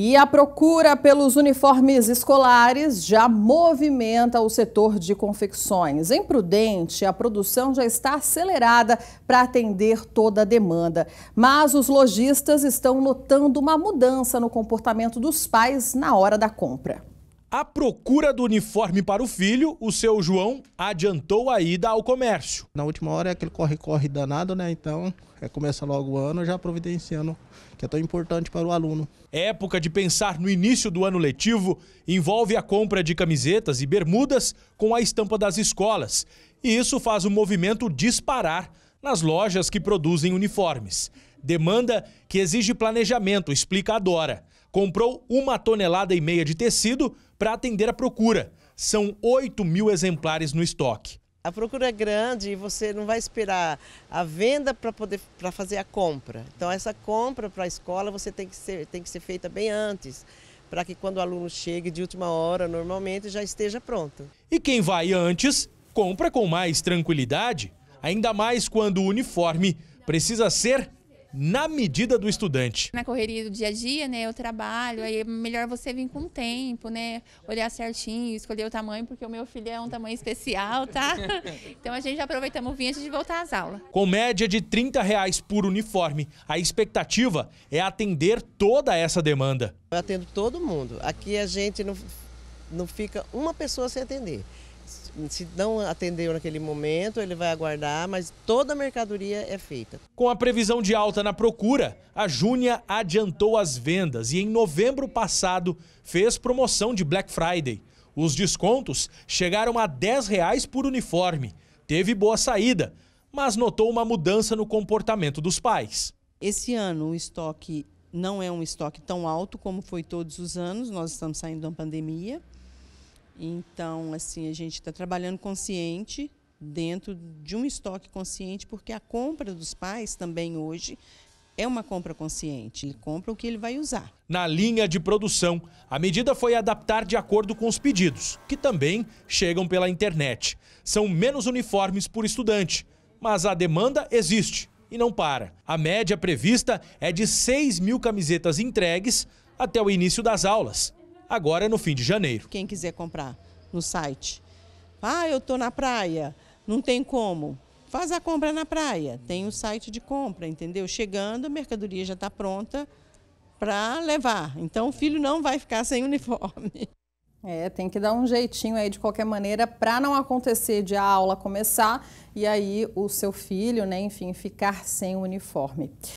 E a procura pelos uniformes escolares já movimenta o setor de confecções. Em Prudente, a produção já está acelerada para atender toda a demanda. Mas os lojistas estão notando uma mudança no comportamento dos pais na hora da compra. A procura do uniforme para o filho, o seu João adiantou a ida ao comércio. Na última hora é aquele corre-corre danado, né? Então, é, começa logo o ano já providenciando, que é tão importante para o aluno. Época de pensar no início do ano letivo envolve a compra de camisetas e bermudas com a estampa das escolas. E isso faz o movimento disparar nas lojas que produzem uniformes demanda que exige planejamento, explica a Dora. Comprou uma tonelada e meia de tecido para atender a procura. São 8 mil exemplares no estoque. A procura é grande e você não vai esperar a venda para poder para fazer a compra. Então essa compra para a escola você tem que ser, tem que ser feita bem antes, para que quando o aluno chegue de última hora, normalmente já esteja pronto. E quem vai antes compra com mais tranquilidade, ainda mais quando o uniforme precisa ser na medida do estudante. Na correria do dia a dia, né, eu trabalho, aí é melhor você vir com o tempo, né, olhar certinho, escolher o tamanho, porque o meu filho é um tamanho especial, tá? Então a gente já aproveitamos o vinho antes de voltar às aulas. Com média de 30 reais por uniforme, a expectativa é atender toda essa demanda. Eu atendo todo mundo. Aqui a gente não, não fica uma pessoa sem atender. Se não atendeu naquele momento, ele vai aguardar, mas toda a mercadoria é feita. Com a previsão de alta na procura, a Júnia adiantou as vendas e em novembro passado fez promoção de Black Friday. Os descontos chegaram a R$ 10,00 por uniforme. Teve boa saída, mas notou uma mudança no comportamento dos pais. Esse ano o estoque não é um estoque tão alto como foi todos os anos, nós estamos saindo da pandemia. Então, assim, a gente está trabalhando consciente dentro de um estoque consciente, porque a compra dos pais também hoje é uma compra consciente. Ele compra o que ele vai usar. Na linha de produção, a medida foi adaptar de acordo com os pedidos, que também chegam pela internet. São menos uniformes por estudante, mas a demanda existe e não para. A média prevista é de 6 mil camisetas entregues até o início das aulas agora é no fim de janeiro. Quem quiser comprar no site. Ah, eu estou na praia, não tem como. Faz a compra na praia, tem o site de compra, entendeu? Chegando, a mercadoria já está pronta para levar. Então o filho não vai ficar sem uniforme. É, tem que dar um jeitinho aí de qualquer maneira para não acontecer de a aula começar e aí o seu filho, né, enfim, ficar sem uniforme.